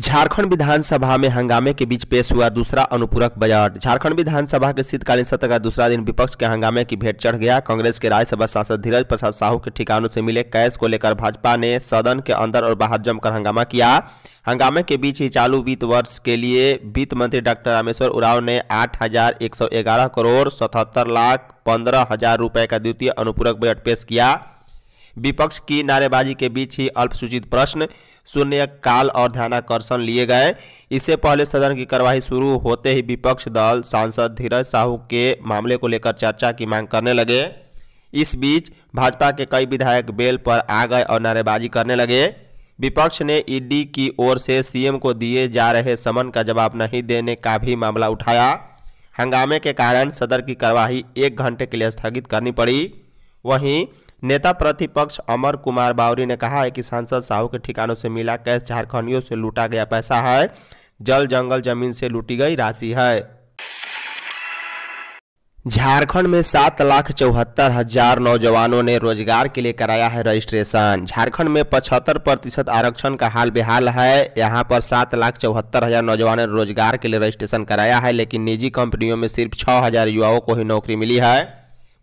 झारखंड विधानसभा में हंगामे के बीच पेश हुआ दूसरा अनुपूरक बजट झारखंड विधानसभा के शीतकालीन सत्र का दूसरा दिन विपक्ष के हंगामे की भेंट चढ़ गया कांग्रेस के राज्यसभा सांसद धीरज प्रसाद साहू के ठिकानों से मिले कैश को लेकर भाजपा ने सदन के अंदर और बाहर जमकर हंगामा किया हंगामे के बीच ही चालू वित्त वर्ष के लिए वित्त मंत्री डॉक्टर रामेश्वर उराव ने आठ करोड़ सतहत्तर लाख पंद्रह हजार रुपये का द्वितीय अनुपूरक बजट पेश किया विपक्ष की नारेबाजी के बीच ही अल्पसूचित प्रश्न शून्य काल और ध्यानाकर्षण लिए गए इससे पहले सदन की कार्यवाही शुरू होते ही विपक्ष दल सांसद धीरज साहू के मामले को लेकर चर्चा की मांग करने लगे इस बीच भाजपा के कई विधायक बेल पर आ गए और नारेबाजी करने लगे विपक्ष ने ईडी की ओर से सीएम को दिए जा रहे समन का जवाब नहीं देने का भी मामला उठाया हंगामे के कारण सदर की कार्यवाही एक घंटे के लिए स्थगित करनी पड़ी वहीं नेता प्रतिपक्ष अमर कुमार बावरी ने कहा है कि सांसद साहू के ठिकानों से मिला कैश झारखंडियों से लूटा गया पैसा है जल जंगल जमीन से लूटी गई राशि है झारखंड में सात लाख चौहत्तर हजार नौजवानों ने रोजगार के लिए कराया है रजिस्ट्रेशन झारखंड में पचहत्तर प्रतिशत आरक्षण का हाल बेहाल है यहां पर सात लाख चौहत्तर हजार नौजवानों ने रोजगार के लिए रजिस्ट्रेशन कराया है लेकिन निजी कंपनियों में सिर्फ छः हजार युवाओं को ही नौकरी मिली है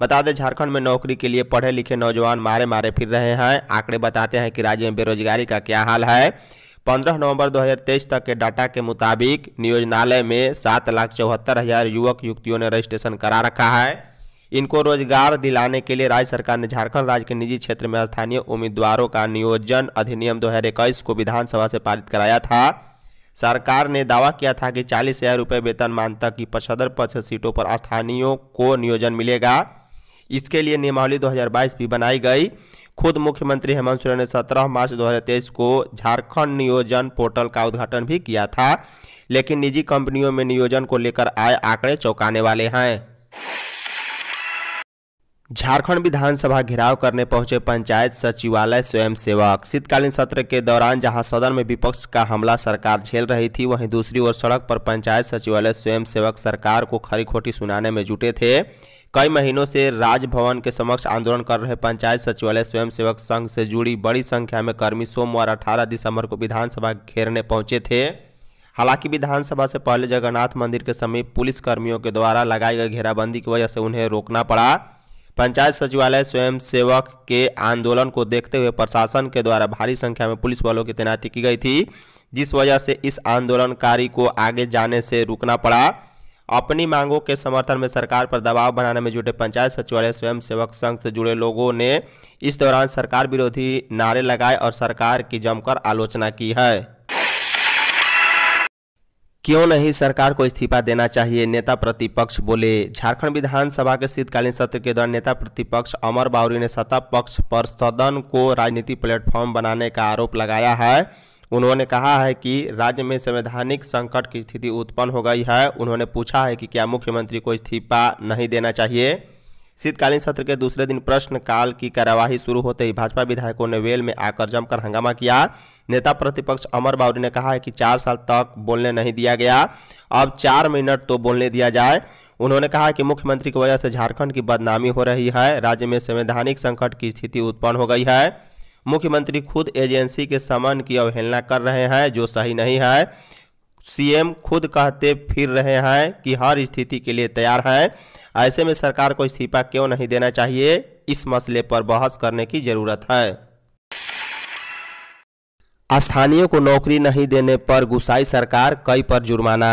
बता दें झारखंड में नौकरी के लिए पढ़े लिखे नौजवान मारे मारे फिर रहे हैं आंकड़े बताते हैं कि राज्य में बेरोजगारी का क्या हाल है 15 नवंबर 2023 तक के डाटा के मुताबिक नियोजनालय में सात लाख चौहत्तर हज़ार युवक युवतियों ने रजिस्ट्रेशन करा रखा है इनको रोजगार दिलाने के लिए राज्य सरकार ने झारखंड राज्य के निजी क्षेत्र में स्थानीय उम्मीदवारों का नियोजन अधिनियम दो को विधानसभा से पारित कराया था सरकार ने दावा किया था कि चालीस हज़ार रुपये वेतन मानता की पचहत्तर प्रतिशत सीटों पर स्थानीयों को नियोजन मिलेगा इसके लिए नियमावली 2022 भी बनाई गई खुद मुख्यमंत्री हेमंत सोरेन ने 17 मार्च 2023 को झारखंड नियोजन पोर्टल का उद्घाटन भी किया था लेकिन निजी कंपनियों में नियोजन को लेकर आए आंकड़े चौंकाने वाले हैं झारखंड विधानसभा घेराव करने पहुंचे पंचायत सचिवालय स्वयं सेवक शीतकालीन सत्र के दौरान जहां सदन में विपक्ष का हमला सरकार झेल रही थी वहीं दूसरी ओर सड़क पर पंचायत सचिवालय स्वयं सेवक सरकार को खरी खोटी सुनाने में जुटे थे कई महीनों से राजभवन के समक्ष आंदोलन कर रहे पंचायत सचिवालय सेवक संघ से जुड़ी बड़ी संख्या में कर्मी सोमवार अठारह दिसंबर को विधानसभा घेरने पहुंचे थे हालांकि विधानसभा से पहले जगन्नाथ मंदिर के समीप पुलिस कर्मियों के द्वारा लगाई गई घेराबंदी की वजह से उन्हें रोकना पड़ा पंचायत सचिवालय स्वयं सेवक के आंदोलन को देखते हुए प्रशासन के द्वारा भारी संख्या में पुलिस बलों की तैनाती की गई थी जिस वजह से इस आंदोलनकारी को आगे जाने से रुकना पड़ा अपनी मांगों के समर्थन में सरकार पर दबाव बनाने में जुटे पंचायत सचिवालय स्वयं सेवक संघ से जुड़े लोगों ने इस दौरान सरकार विरोधी नारे लगाए और सरकार की जमकर आलोचना की है क्यों नहीं सरकार को इस्तीफा देना चाहिए नेता प्रतिपक्ष बोले झारखंड विधानसभा के शीतकालीन सत्र के दौरान नेता प्रतिपक्ष अमर बाउरी ने सत्ता पक्ष पर सदन को राजनीति प्लेटफॉर्म बनाने का आरोप लगाया है उन्होंने कहा है कि राज्य में संवैधानिक संकट की स्थिति उत्पन्न हो गई है उन्होंने पूछा है कि क्या मुख्यमंत्री को इस्तीफा नहीं देना चाहिए शीतकालीन सत्र के दूसरे दिन प्रश्न काल की कार्यवाही शुरू होते ही भाजपा विधायकों ने वेल में आकर जमकर हंगामा किया नेता प्रतिपक्ष अमर बाउरी ने कहा है कि चार साल तक बोलने नहीं दिया गया अब चार मिनट तो बोलने दिया जाए उन्होंने कहा कि मुख्यमंत्री की वजह से झारखंड की बदनामी हो रही है राज्य में संवैधानिक संकट की स्थिति उत्पन्न हो गई है मुख्यमंत्री खुद एजेंसी के समन की अवहेलना कर रहे हैं जो सही नहीं है सीएम खुद कहते फिर रहे हैं कि हर स्थिति के लिए तैयार हैं ऐसे में सरकार को इस्तीफा क्यों नहीं देना चाहिए इस मसले पर बहस करने की ज़रूरत है स्थानीय को नौकरी नहीं देने पर गुसाई सरकार कई पर जुर्माना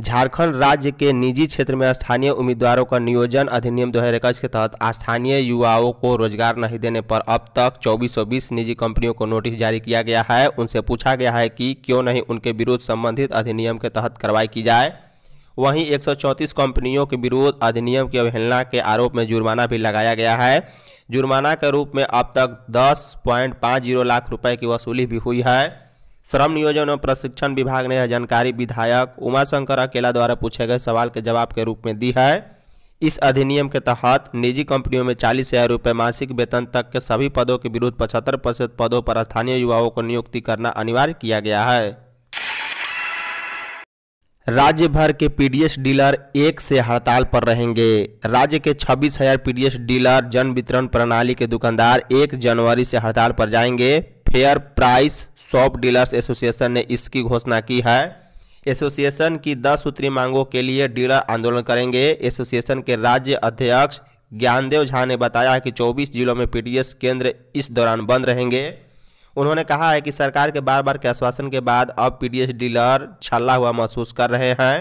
झारखंड राज्य के निजी क्षेत्र में स्थानीय उम्मीदवारों का नियोजन अधिनियम इक्कीस के तहत स्थानीय युवाओं को रोजगार नहीं देने पर अब तक 2420 निजी कंपनियों को नोटिस जारी किया गया है उनसे पूछा गया है कि क्यों नहीं उनके विरुद्ध संबंधित अधिनियम के तहत कार्रवाई की जाए वहीं 134 कंपनियों के विरोध अधिनियम की अवहेलना के आरोप में जुर्माना भी लगाया गया है जुर्माना के रूप में अब तक 10.50 लाख रुपए की वसूली भी हुई है श्रम नियोजन और प्रशिक्षण विभाग ने यह जानकारी विधायक उमाशंकर अकेला द्वारा पूछे गए सवाल के जवाब के रूप में दी है इस अधिनियम के तहत निजी कंपनियों में चालीस हज़ार रुपये मासिक वेतन तक के सभी पदों के विरुद्ध पचहत्तर प्रतिशत पदों पर स्थानीय युवाओं को नियुक्ति करना अनिवार्य किया गया है राज्य भर के पीडीएस डीलर एक से हड़ताल पर रहेंगे राज्य के 26,000 हजार पीडीएस डीलर जन वितरण प्रणाली के दुकानदार एक जनवरी से हड़ताल पर जाएंगे fair price shop dealers association ने इसकी घोषणा की है एसोसिएशन की 10 सूत्री मांगों के लिए डीलर आंदोलन करेंगे एसोसिएशन के राज्य अध्यक्ष ज्ञानदेव झा ने बताया कि चौबीस जिलों में पीडीएस केंद्र इस दौरान बंद रहेंगे उन्होंने कहा है कि सरकार के बार बार के आश्वासन के बाद अब पी डीलर छला हुआ महसूस कर रहे हैं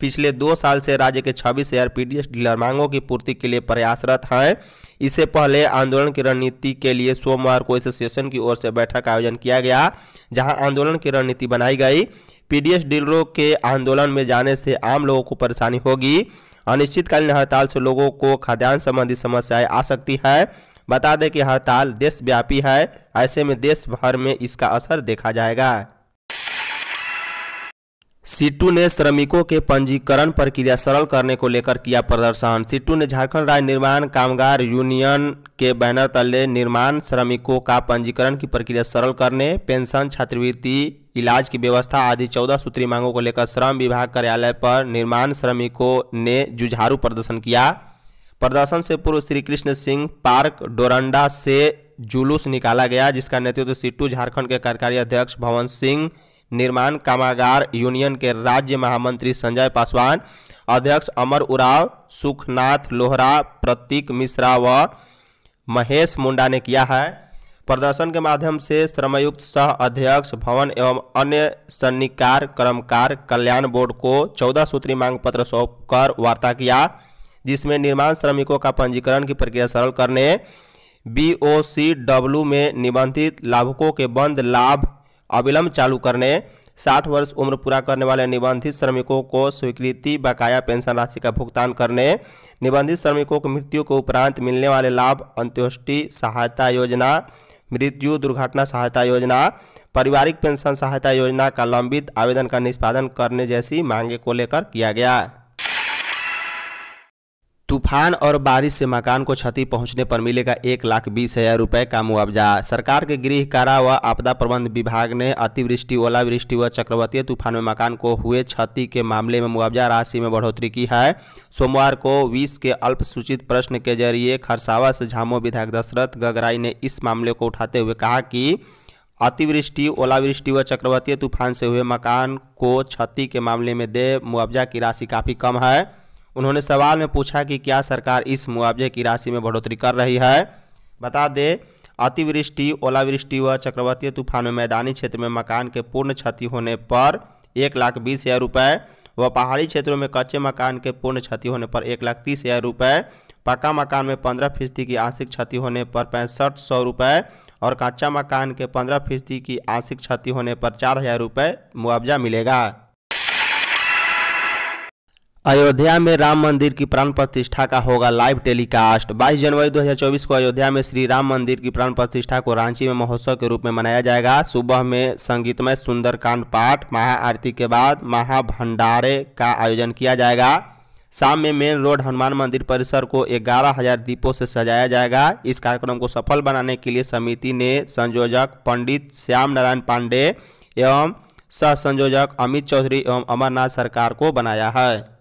पिछले दो साल से राज्य के छब्बीस हज़ार पी डीलर मांगों की पूर्ति के लिए प्रयासरत हैं इससे पहले आंदोलन की रणनीति के लिए सोमवार को एसोसिएशन की ओर से बैठक का आयोजन किया गया जहां आंदोलन की रणनीति बनाई गई पीडीएस डीलरों के आंदोलन में जाने से आम लोगों को परेशानी होगी अनिश्चितकालीन हड़ताल से लोगों को खाद्यान्न संबंधी समस्याएँ आ सकती है बता दें कि हड़ताल देशव्यापी है ऐसे में देश भर में इसका असर देखा जाएगा सिट्टू ने श्रमिकों के पंजीकरण प्रक्रिया सरल करने को लेकर किया प्रदर्शन सिट्टू ने झारखंड राज्य निर्माण कामगार यूनियन के बैनर तले निर्माण श्रमिकों का पंजीकरण की प्रक्रिया सरल करने पेंशन छात्रवृत्ति इलाज की व्यवस्था आदि चौदह सूत्री मांगों को लेकर श्रम विभाग कार्यालय पर निर्माण श्रमिकों ने जुझारू प्रदर्शन किया प्रदर्शन से पूर्व श्री कृष्ण सिंह पार्क डोरंडा से जुलूस निकाला गया जिसका नेतृत्व तो सिट्टू झारखंड के कार्यकारी अध्यक्ष भवन सिंह निर्माण कामागार यूनियन के राज्य महामंत्री संजय पासवान अध्यक्ष अमर उराव सुखनाथ लोहरा प्रतीक मिश्रा व महेश मुंडा ने किया है प्रदर्शन के माध्यम से श्रमयुक्त सह अध्यक्ष भवन एवं अन्य सन्निकार कर्मकार कल्याण बोर्ड को चौदह सूत्री मांग पत्र सौंप कर वार्ता किया जिसमें निर्माण श्रमिकों का पंजीकरण की प्रक्रिया सरल करने बी ओ सी डब्ल्यू में निबंधित लाभुकों के बंद लाभ अविलंब चालू करने साठ वर्ष उम्र पूरा करने वाले निबंधित श्रमिकों को स्वीकृति बकाया पेंशन राशि का भुगतान करने निबंधित श्रमिकों की मृत्यु के उपरांत मिलने वाले लाभ अंत्योष्टि सहायता योजना मृत्यु दुर्घटना सहायता योजना पारिवारिक पेंशन सहायता योजना का लंबित आवेदन का निष्पादन करने जैसी मांगे को लेकर किया गया तूफान और बारिश से मकान को क्षति पहुंचने पर मिलेगा एक लाख बीस हजार रुपये का मुआवजा सरकार के गृह कारा व आपदा प्रबंध विभाग ने अतिवृष्टि ओलावृष्टि व चक्रवर्ती तूफान में मकान को हुए क्षति के मामले में मुआवजा राशि में बढ़ोतरी की है सोमवार को बीस के अल्पसूचित प्रश्न के जरिए खरसावा से झामो विधायक दशरथ गगराई ने इस मामले को उठाते हुए कहा कि अतिवृष्टि ओलावृष्टि व चक्रवर्तीय तूफान से हुए मकान को क्षति के मामले में दे मुआवजा की राशि काफ़ी कम है उन्होंने सवाल में पूछा कि क्या सरकार इस मुआवजे की राशि में बढ़ोतरी कर रही है बता दें अतिवृष्टि ओलावृष्टि व चक्रवर्तीय तूफान में मैदानी क्षेत्र में मकान के पूर्ण क्षति होने पर एक लाख बीस हज़ार रुपये व पहाड़ी क्षेत्रों में कच्चे मकान के पूर्ण क्षति होने पर एक लाख तीस हज़ार रुपये पक्का मकान में पंद्रह फीसदी की आंशिक क्षति होने पर पैंसठ सौ रुपये और कच्चा मकान के पंद्रह फीसदी की आंशिक क्षति होने पर चार हज़ार रुपये मुआवजा मिलेगा अयोध्या में राम मंदिर की प्राण प्रतिष्ठा का होगा लाइव टेलीकास्ट 22 जनवरी 2024 को अयोध्या में श्री राम मंदिर की प्राण प्रतिष्ठा को रांची में महोत्सव के रूप में मनाया जाएगा सुबह में संगीतमय सुंदरकांड पाठ महाआरती के बाद महाभंडारे का आयोजन किया जाएगा शाम में मेन रोड हनुमान मंदिर परिसर को ग्यारह हजार दीपों से सजाया जाएगा इस कार्यक्रम को सफल बनाने के लिए समिति ने संयोजक पंडित श्याम नारायण पांडे एवं सह संयोजक अमित चौधरी एवं अमरनाथ सरकार को बनाया है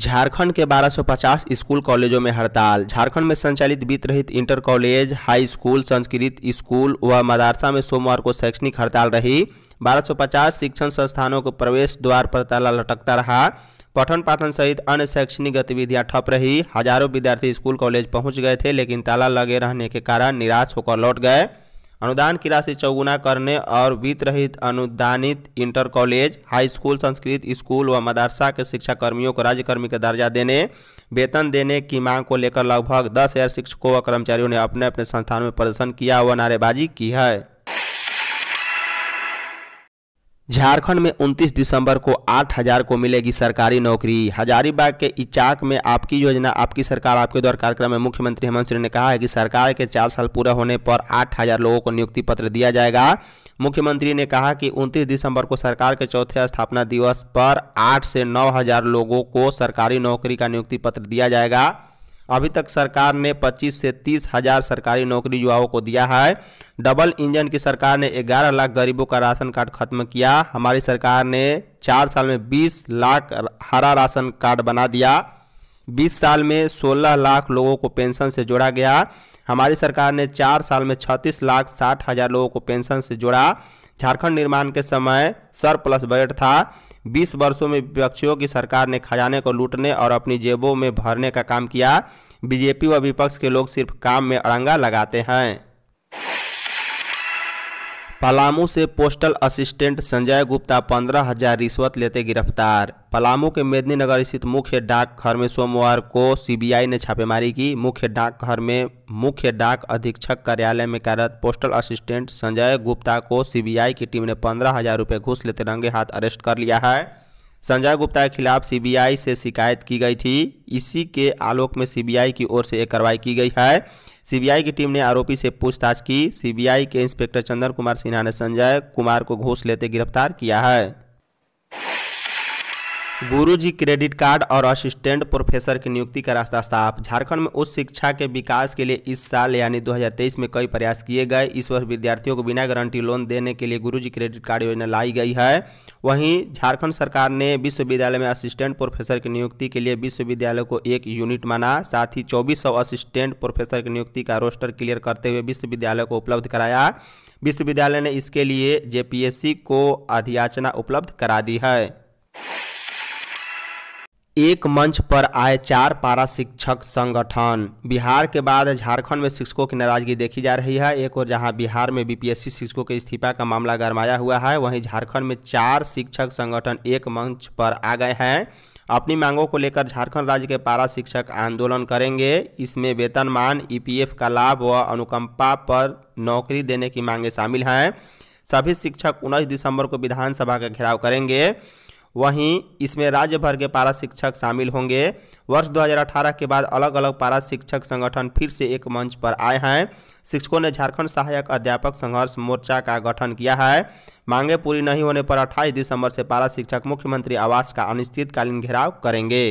झारखंड के 1250 स्कूल कॉलेजों में हड़ताल झारखंड में संचालित वित्त रहित inter college high school Sanskrit school व मदारसा में सोमवार को शैक्षणिक हड़ताल रही 1250 शिक्षण संस्थानों को प्रवेश द्वार पर ताला लटकता रहा पठन पाठन सहित अन्य शैक्षणिक गतिविधियां ठप रही हजारों विद्यार्थी स्कूल कॉलेज पहुंच गए थे लेकिन ताला लगे रहने के कारण निराश होकर लौट गए अनुदान की राशि चौगुना करने और वित्त रहित अनुदानित inter college high school Sanskrit school व मदरसा के शिक्षा कर्मियों को राज्यकर्मी का दर्जा देने वेतन देने की मांग को लेकर लगभग दस हज़ार शिक्षकों व कर्मचारियों ने अपने अपने संस्थानों में प्रदर्शन किया व नारेबाजी की है झारखंड में 29 दिसंबर को 8000 को मिलेगी सरकारी नौकरी हजारीबाग के इचाक में आपकी योजना आपकी सरकार आपके द्वार कार्यक्रम में मुख्यमंत्री हेमंत सोरेन ने कहा है कि सरकार के चार साल पूरा होने पर 8000 लोगों को नियुक्ति पत्र दिया जाएगा मुख्यमंत्री ने कहा कि 29 दिसंबर को सरकार के चौथे स्थापना दिवस पर 8 से नौ लोगों को सरकारी नौकरी का नियुक्ति पत्र दिया जाएगा अभी तक सरकार ने 25 से तीस हजार सरकारी नौकरी युवाओं को दिया है डबल इंजन की सरकार ने 11 लाख गरीबों का राशन कार्ड खत्म किया हमारी सरकार ने चार साल में 20 लाख हरा राशन कार्ड बना दिया 20 साल में 16 लाख लोगों को पेंशन से जोड़ा गया हमारी सरकार ने चार साल में छत्तीस लाख साठ हज़ार लोगों को पेंशन से जोड़ा झारखंड निर्माण के समय सर प्लस बजट था बीस वर्षों में विपक्षियों की सरकार ने खजाने को लूटने और अपनी जेबों में भरने का काम किया बीजेपी व विपक्ष के लोग सिर्फ काम में अड़ंगा लगाते हैं पलामू से पोस्टल असिस्टेंट संजय गुप्ता पंद्रह हजार रिश्वत लेते गिरफ्तार पलामू के मेदिनीनगर स्थित मुख्य डाकघर में सोमवार को सीबीआई ने छापेमारी की मुख्य डाकघर में मुख्य डाक अधीक्षक कार्यालय में कार्यरत पोस्टल असिस्टेंट संजय गुप्ता को सीबीआई की टीम ने पंद्रह हजार रुपये घूस लेते रंगे हाथ अरेस्ट कर लिया है संजय गुप्ता के खिलाफ सीबीआई से शिकायत की गई थी इसी के आलोक में सीबीआई की ओर से एक कार्रवाई की गई है सीबीआई की टीम ने आरोपी से पूछताछ की सीबीआई के इंस्पेक्टर चंदन कुमार सिन्हा ने संजय कुमार को घोष लेते गिरफ्तार किया है गुरुजी क्रेडिट कार्ड और असिस्टेंट प्रोफेसर की नियुक्ति का रास्ता साफ झारखंड में उच्च शिक्षा के विकास के लिए इस साल यानी 2023 में कई प्रयास किए गए इस वर्ष विद्यार्थियों को बिना गारंटी लोन देने के लिए गुरुजी क्रेडिट कार्ड योजना लाई गई है वहीं झारखंड सरकार ने विश्वविद्यालय में असिस्टेंट प्रोफेसर की नियुक्ति के लिए विश्वविद्यालय को एक यूनिट माना साथ ही चौबीस असिस्टेंट प्रोफेसर की नियुक्ति का रोस्टर क्लियर करते हुए विश्वविद्यालय को उपलब्ध कराया विश्वविद्यालय ने इसके लिए जे को अधियाचना उपलब्ध करा दी है एक मंच पर आए चार पारा शिक्षक संगठन बिहार के बाद झारखंड में शिक्षकों की नाराजगी देखी जा रही है एक और जहां बिहार में बीपीएससी शिक्षकों के इस्तीफा का मामला गरमाया हुआ है वहीं झारखंड में चार शिक्षक संगठन एक मंच पर आ गए हैं अपनी मांगों को लेकर झारखंड राज्य के पारा शिक्षक आंदोलन करेंगे इसमें वेतनमान ई का लाभ व अनुकंपा पर नौकरी देने की मांगें शामिल हैं सभी शिक्षक उन्नीस दिसंबर को विधानसभा का घेराव करेंगे वहीं इसमें राज्य भर के पारा शिक्षक शामिल होंगे वर्ष 2018 के बाद अलग अलग पारा शिक्षक संगठन फिर से एक मंच पर आए हैं शिक्षकों ने झारखंड सहायक अध्यापक संघर्ष मोर्चा का गठन किया है मांगे पूरी नहीं होने पर 28 दिसंबर से पारा शिक्षक मुख्यमंत्री आवास का अनिश्चितकालीन घेराव करेंगे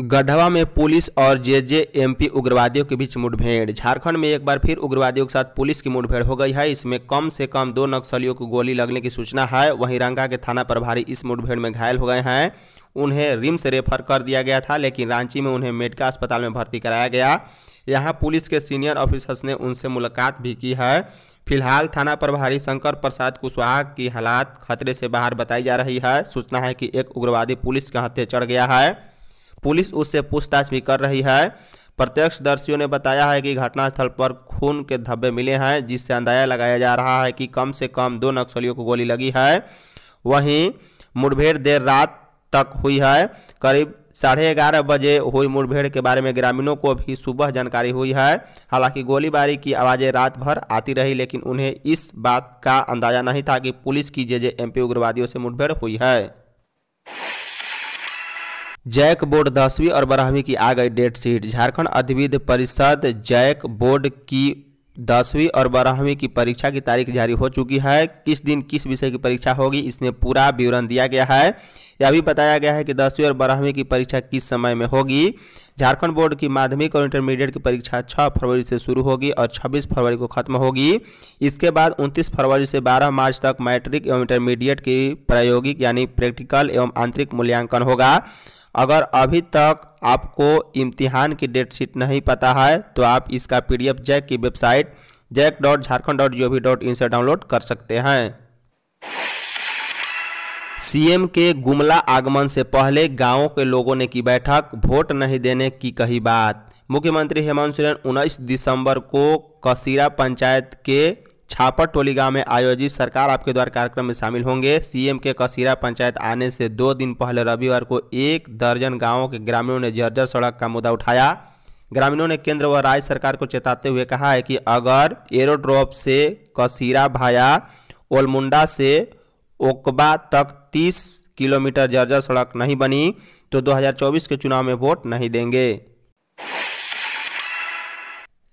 गढ़वा में पुलिस और जेजेएमपी उग्रवादियों के बीच मुठभेड़ झारखंड में एक बार फिर उग्रवादियों के साथ पुलिस की मुठभेड़ हो गई है इसमें कम से कम दो नक्सलियों को गोली लगने की सूचना है वहीं रंगा के थाना प्रभारी इस मुठभेड़ में घायल हो गए हैं उन्हें रिम्स रेफर कर दिया गया था लेकिन रांची में उन्हें मेडिका अस्पताल में भर्ती कराया गया यहाँ पुलिस के सीनियर ऑफिसर्स ने उनसे मुलाकात भी की है फिलहाल थाना प्रभारी शंकर प्रसाद कुशवाहा की हालात खतरे से बाहर बताई जा रही है सूचना है कि एक उग्रवादी पुलिस के हत्या चढ़ गया है पुलिस उससे पूछताछ भी कर रही है प्रत्यक्षदर्शियों ने बताया है कि घटनास्थल पर खून के धब्बे मिले हैं जिससे अंदाजा लगाया जा रहा है कि कम से कम दो नक्सलियों को गोली लगी है वहीं मुठभेड़ देर रात तक हुई है करीब साढ़े ग्यारह बजे हुई मुठभेड़ के बारे में ग्रामीणों को भी सुबह जानकारी हुई है हालांकि गोलीबारी की आवाज़ें रात भर आती रही लेकिन उन्हें इस बात का अंदाजा नहीं था कि पुलिस की जे जे एम उग्रवादियों से मुठभेड़ हुई है जैक बोर्ड दसवीं और बारहवीं की आ गई डेट शीट झारखंड अधिविध परिषद जैक बोर्ड की दसवीं और बारहवीं की परीक्षा की तारीख जारी हो चुकी है किस दिन किस विषय की परीक्षा होगी इसमें पूरा विवरण दिया गया है यह भी बताया गया है कि दसवीं और बारहवीं की परीक्षा किस समय में होगी झारखंड बोर्ड की माध्यमिक और इंटरमीडिएट की परीक्षा 6 फरवरी से शुरू होगी और 26 फरवरी को खत्म होगी इसके बाद 29 फरवरी से 12 मार्च तक मैट्रिक एवं इंटरमीडिएट की प्रायोगिक यानी प्रैक्टिकल एवं आंतरिक मूल्यांकन होगा अगर अभी तक आपको इम्तिहान की डेट शीट नहीं पता है तो आप इसका पीडीएफ जैक की website JAC dot Jharkhand dot G dot in से डाउनलोड कर सकते हैं सीएम के गुमला आगमन से पहले गांवों के लोगों ने की बैठक वोट नहीं देने की कही बात मुख्यमंत्री हेमंत सोरेन 19 दिसंबर को कसीरा पंचायत के छापर गांव में आयोजित सरकार आपके द्वार कार्यक्रम में शामिल होंगे सीएम के कसीरा पंचायत आने से दो दिन पहले रविवार को एक दर्जन गांवों के ग्रामीणों ने जर्जर सड़क का मुद्दा उठाया ग्रामीणों ने केंद्र व राज्य सरकार को चेताते हुए कहा है कि अगर एरोड्रॉप से कसीरा भाया ओलमुंडा से ओकबा तक तीस किलोमीटर जर्जर सड़क नहीं बनी तो दो के चुनाव में वोट नहीं देंगे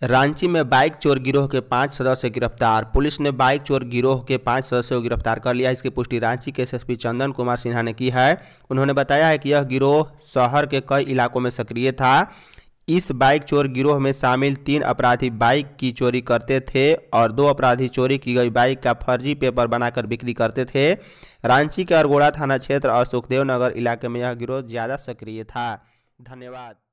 रांची में बाइक चोर गिरोह के पांच सदस्य गिरफ्तार पुलिस ने बाइक चोर गिरोह के पांच सदस्यों को गिरफ्तार कर लिया इसकी पुष्टि रांची के एसएसपी चंदन कुमार सिन्हा ने की है उन्होंने बताया है कि यह गिरोह शहर के कई इलाकों में सक्रिय था इस बाइक चोर गिरोह में शामिल तीन अपराधी बाइक की चोरी करते थे और दो अपराधी चोरी की गई बाइक का फर्जी पेपर बनाकर बिक्री करते थे रांची के अरगोड़ा थाना क्षेत्र और सुखदेव नगर इलाके में यह गिरोह ज़्यादा सक्रिय था धन्यवाद